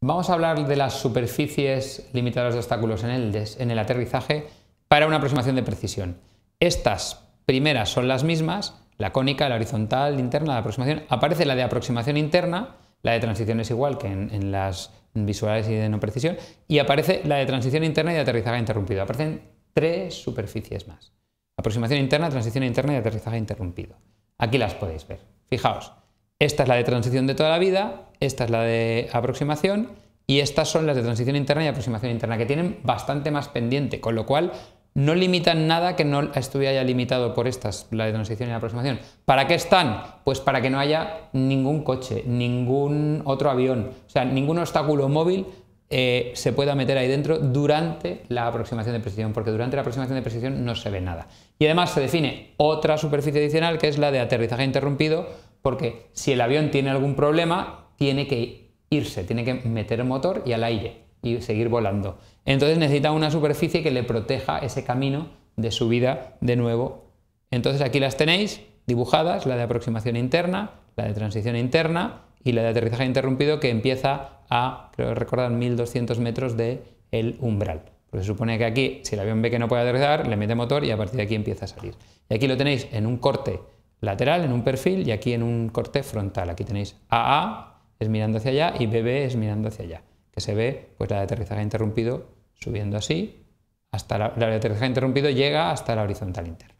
Vamos a hablar de las superficies limitadas de obstáculos en el, en el aterrizaje para una aproximación de precisión. Estas primeras son las mismas, la cónica, la horizontal, la interna, la aproximación. Aparece la de aproximación interna, la de transición es igual que en, en las visuales y de no precisión, y aparece la de transición interna y de aterrizaje interrumpido. Aparecen tres superficies más. Aproximación interna, transición interna y aterrizaje interrumpido. Aquí las podéis ver. Fijaos, esta es la de transición de toda la vida, esta es la de aproximación y estas son las de transición interna y aproximación interna, que tienen bastante más pendiente, con lo cual no limitan nada que no estuviera ya limitado por estas, la de transición y la aproximación. ¿Para qué están? Pues para que no haya ningún coche, ningún otro avión, o sea, ningún obstáculo móvil eh, se pueda meter ahí dentro durante la aproximación de precisión, porque durante la aproximación de precisión no se ve nada. Y además se define otra superficie adicional que es la de aterrizaje interrumpido, porque si el avión tiene algún problema, tiene que irse, tiene que meter el motor y al aire y seguir volando. Entonces necesita una superficie que le proteja ese camino de subida de nuevo. Entonces aquí las tenéis dibujadas, la de aproximación interna, la de transición interna y la de aterrizaje interrumpido que empieza a, creo recordar, 1200 metros del el umbral. se supone que aquí, si el avión ve que no puede aterrizar, le mete motor y a partir de aquí empieza a salir. Y aquí lo tenéis en un corte lateral en un perfil y aquí en un corte frontal. Aquí tenéis AA es mirando hacia allá y BB es mirando hacia allá, que se ve pues la de aterrizaje interrumpido subiendo así hasta la, de aterrizaje interrumpido llega hasta la horizontal interna.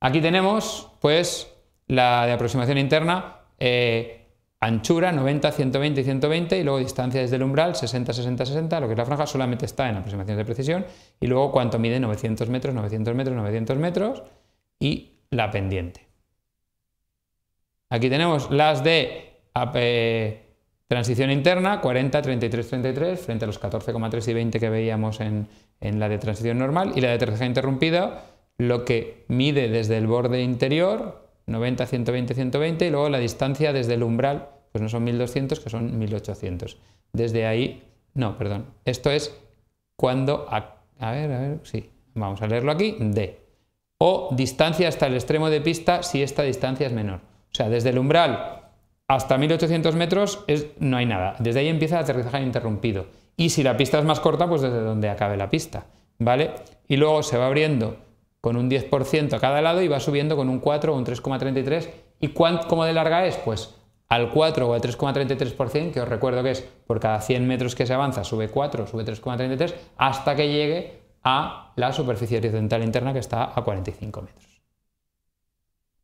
Aquí tenemos pues la de aproximación interna eh, anchura 90, 120 y 120 y luego distancia desde el umbral 60, 60, 60, lo que es la franja solamente está en aproximación de precisión y luego cuánto mide 900 metros, 900 metros, 900 metros y la pendiente. Aquí tenemos las de transición interna, 40, 33, 33, frente a los 14,3 y 20 que veíamos en, la de transición normal, y la de transición interrumpida, lo que mide desde el borde interior, 90, 120, 120, y luego la distancia desde el umbral, pues no son 1200, que son 1800. Desde ahí, no, perdón, esto es cuando, a, a ver, a ver, sí, vamos a leerlo aquí, D o distancia hasta el extremo de pista si esta distancia es menor. O sea, desde el umbral hasta 1800 metros es, no hay nada. Desde ahí empieza el aterrizaje interrumpido. Y si la pista es más corta, pues desde donde acabe la pista. ¿Vale? Y luego se va abriendo con un 10% a cada lado y va subiendo con un 4 o un 3,33. ¿Y cuánto, cómo de larga es? Pues al 4 o al 3,33%, que os recuerdo que es por cada 100 metros que se avanza, sube 4, sube 3,33, hasta que llegue a la superficie horizontal interna que está a 45 metros.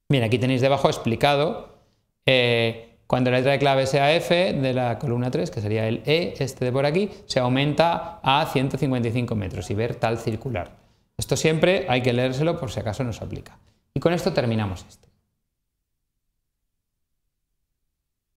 Bien, aquí tenéis debajo explicado eh, cuando la letra de clave sea F de la columna 3, que sería el E, este de por aquí, se aumenta a 155 metros y ver tal circular. Esto siempre hay que leérselo por si acaso nos aplica. Y con esto terminamos esto.